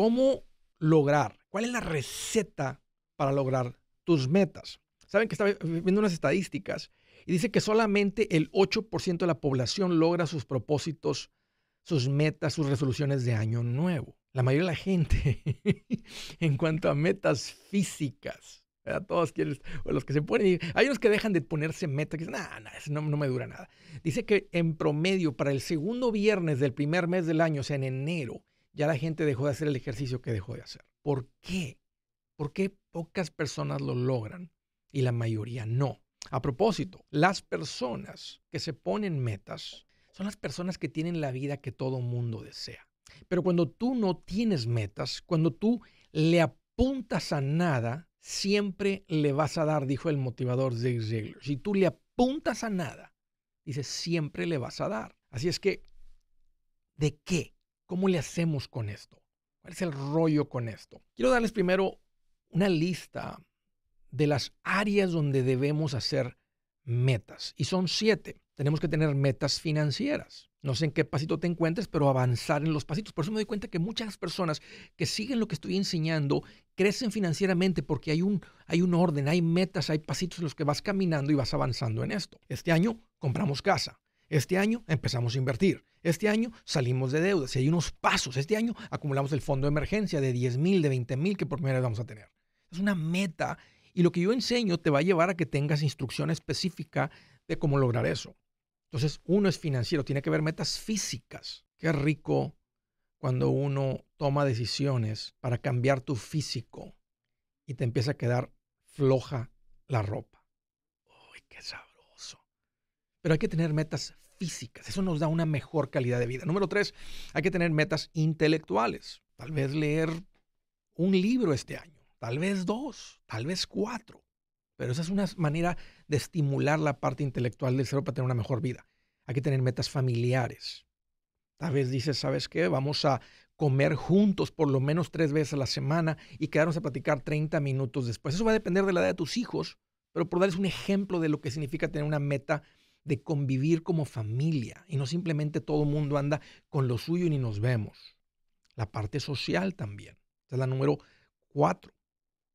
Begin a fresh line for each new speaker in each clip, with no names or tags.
¿Cómo lograr? ¿Cuál es la receta para lograr tus metas? Saben que estaba viendo unas estadísticas y dice que solamente el 8% de la población logra sus propósitos, sus metas, sus resoluciones de año nuevo. La mayoría de la gente, en cuanto a metas físicas, a todos quienes, los que se ponen, hay unos que dejan de ponerse metas, que dicen, no, no me dura nada. Dice que en promedio, para el segundo viernes del primer mes del año, o sea, en enero, ya la gente dejó de hacer el ejercicio que dejó de hacer. ¿Por qué? ¿Por qué pocas personas lo logran y la mayoría no? A propósito, las personas que se ponen metas son las personas que tienen la vida que todo mundo desea. Pero cuando tú no tienes metas, cuando tú le apuntas a nada, siempre le vas a dar, dijo el motivador Zig Ziglar. Si tú le apuntas a nada, dice, siempre le vas a dar. Así es que, ¿de qué ¿Cómo le hacemos con esto? ¿Cuál es el rollo con esto? Quiero darles primero una lista de las áreas donde debemos hacer metas. Y son siete. Tenemos que tener metas financieras. No sé en qué pasito te encuentres, pero avanzar en los pasitos. Por eso me doy cuenta que muchas personas que siguen lo que estoy enseñando crecen financieramente porque hay un, hay un orden, hay metas, hay pasitos en los que vas caminando y vas avanzando en esto. Este año compramos casa. Este año empezamos a invertir. Este año salimos de deuda. Si hay unos pasos, este año acumulamos el fondo de emergencia de 10 mil, de 20 mil que por primera vez vamos a tener. Es una meta y lo que yo enseño te va a llevar a que tengas instrucción específica de cómo lograr eso. Entonces, uno es financiero, tiene que ver metas físicas. Qué rico cuando uno toma decisiones para cambiar tu físico y te empieza a quedar floja la ropa. Uy, qué sabor pero hay que tener metas físicas. Eso nos da una mejor calidad de vida. Número tres, hay que tener metas intelectuales. Tal vez leer un libro este año, tal vez dos, tal vez cuatro. Pero esa es una manera de estimular la parte intelectual del cerebro para tener una mejor vida. Hay que tener metas familiares. Tal vez dices, ¿sabes qué? Vamos a comer juntos por lo menos tres veces a la semana y quedarnos a platicar 30 minutos después. Eso va a depender de la edad de tus hijos, pero por darles un ejemplo de lo que significa tener una meta de convivir como familia y no simplemente todo el mundo anda con lo suyo y ni nos vemos. La parte social también. es la número cuatro.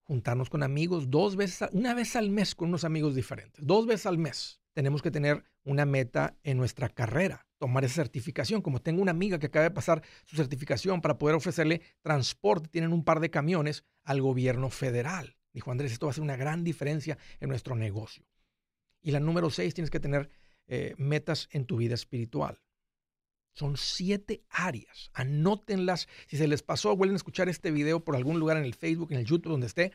Juntarnos con amigos dos veces, una vez al mes con unos amigos diferentes. Dos veces al mes. Tenemos que tener una meta en nuestra carrera, tomar esa certificación. Como tengo una amiga que acaba de pasar su certificación para poder ofrecerle transporte, tienen un par de camiones al gobierno federal. Dijo Andrés, esto va a hacer una gran diferencia en nuestro negocio. Y la número seis, tienes que tener eh, metas en tu vida espiritual. Son siete áreas. Anótenlas. Si se les pasó, vuelven a escuchar este video por algún lugar en el Facebook, en el YouTube, donde esté.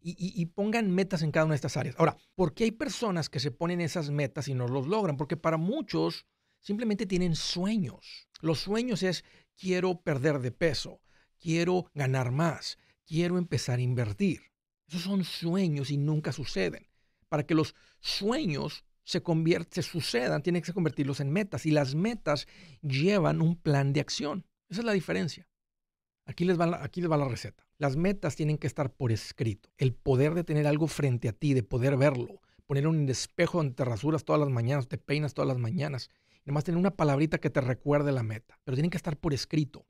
Y, y, pongan metas en cada una de estas áreas. Ahora, ¿por qué hay personas que se ponen esas metas y no los logran? Porque para muchos simplemente tienen sueños. Los sueños es quiero perder de peso, quiero ganar más, quiero empezar a invertir. Esos son sueños y nunca suceden para que los sueños se, se sucedan, tienen que convertirlos en metas. Y las metas llevan un plan de acción. Esa es la diferencia. Aquí les, va la, aquí va la receta. Las metas tienen que estar por escrito. El poder de tener algo frente a ti, de poder verlo, poner un espejo donde te rasuras todas las mañanas, te peinas todas las mañanas. Y además tener una palabrita que te recuerde la meta. Pero tienen que estar por escrito.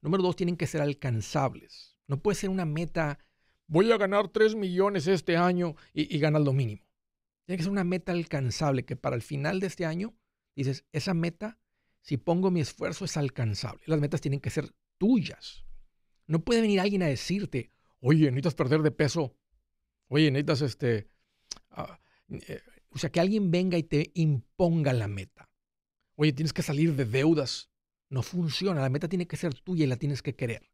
Número dos, tienen que ser alcanzables. No puede ser una meta voy a ganar 3 millones este año y, y lo mínimo. Tiene que ser una meta alcanzable que para el final de este año dices, esa meta, si pongo mi esfuerzo, es alcanzable. Las metas tienen que ser tuyas. No puede venir alguien a decirte, oye, necesitas perder de peso. Oye, necesitas este... Ah, eh, o sea, que alguien venga y te imponga la meta. Oye, tienes que salir de deudas. No funciona. La meta tiene que ser tuya y la tienes que querer.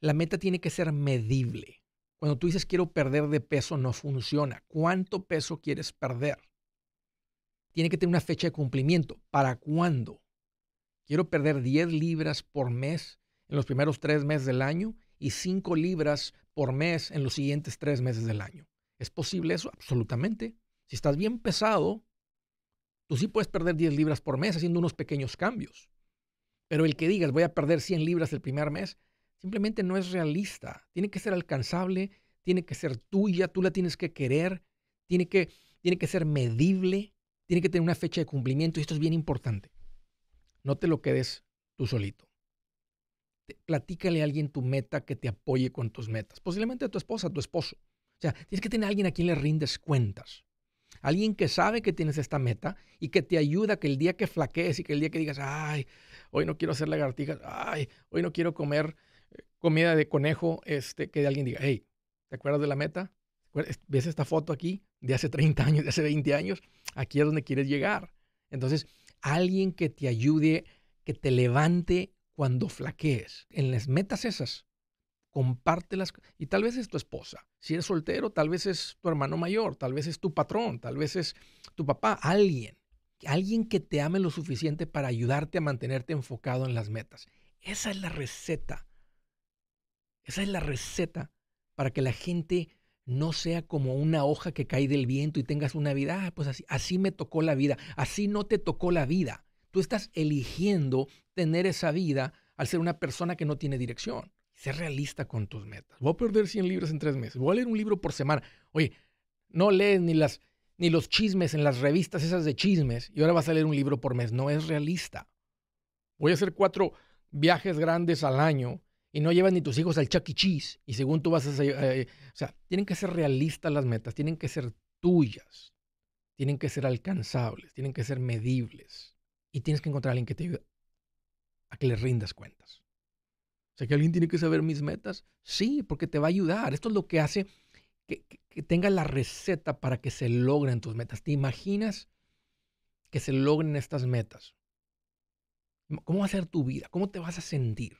La meta tiene que ser medible. Cuando tú dices quiero perder de peso, no funciona. ¿Cuánto peso quieres perder? Tiene que tener una fecha de cumplimiento. ¿Para cuándo? Quiero perder 10 libras por mes en los primeros tres meses del año y 5 libras por mes en los siguientes tres meses del año. ¿Es posible eso? Absolutamente. Si estás bien pesado, tú sí puedes perder 10 libras por mes haciendo unos pequeños cambios. Pero el que digas voy a perder 100 libras el primer mes, simplemente no es realista. Tiene que ser alcanzable, tiene que ser tuya, tú la tienes que querer, tiene que, tiene que ser medible, tiene que tener una fecha de cumplimiento y esto es bien importante. No te lo quedes tú solito. platícale a alguien tu meta que te apoye con tus metas, posiblemente a tu esposa, a tu esposo. O sea, tienes que tener a alguien a quien le rindes cuentas. Alguien que sabe que tienes esta meta y que te ayuda que el día que flaquees y que el día que digas, ay, hoy no quiero hacer lagartijas, ay, hoy no quiero comer comida de conejo, este, que alguien diga, hey, ¿te acuerdas de la meta? ¿Ves esta foto aquí de hace 30 años, de hace 20 años? Aquí es donde quieres llegar. Entonces, alguien que te ayude, que te levante cuando flaquees. En las metas esas, compártelas. Y tal vez es tu esposa. Si eres soltero, tal vez es tu hermano mayor, tal vez es tu patrón, tal vez es tu papá, alguien. Alguien que te ame lo suficiente para ayudarte a mantenerte enfocado en las metas. Esa es la receta esa es la receta para que la gente no sea como una hoja que cae del viento y tengas una vida, ah, pues así, así me tocó la vida, así no te tocó la vida. Tú estás eligiendo tener esa vida al ser una persona que no tiene dirección. Sé realista con tus metas. Voy a perder 100 libros en tres meses. Voy a leer un libro por semana. Oye, no lees ni, las, ni los chismes en las revistas esas de chismes y ahora vas a leer un libro por mes. No es realista. Voy a hacer cuatro viajes grandes al año y no llevas ni tus hijos al Chuck e. Cheese y según tú vas a... Eh, o sea, tienen que ser realistas las metas, tienen que ser tuyas, tienen que ser alcanzables, tienen que ser medibles y tienes que encontrar a alguien que te ayude a que le rindas cuentas. O sea, que alguien tiene que saber mis metas. Sí, porque te va a ayudar. Esto es lo que hace que, que tengas la receta para que se logren tus metas. ¿Te imaginas que se logren estas metas? ¿Cómo va a ser tu vida? ¿Cómo te vas a sentir?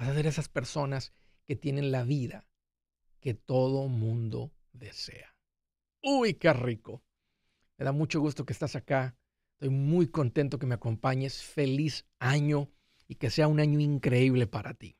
Vas a ser esas personas que tienen la vida que todo mundo desea. Uy, qué rico. Me da mucho gusto que estás acá. Estoy muy contento que me acompañes. Feliz año y que sea un año increíble para ti.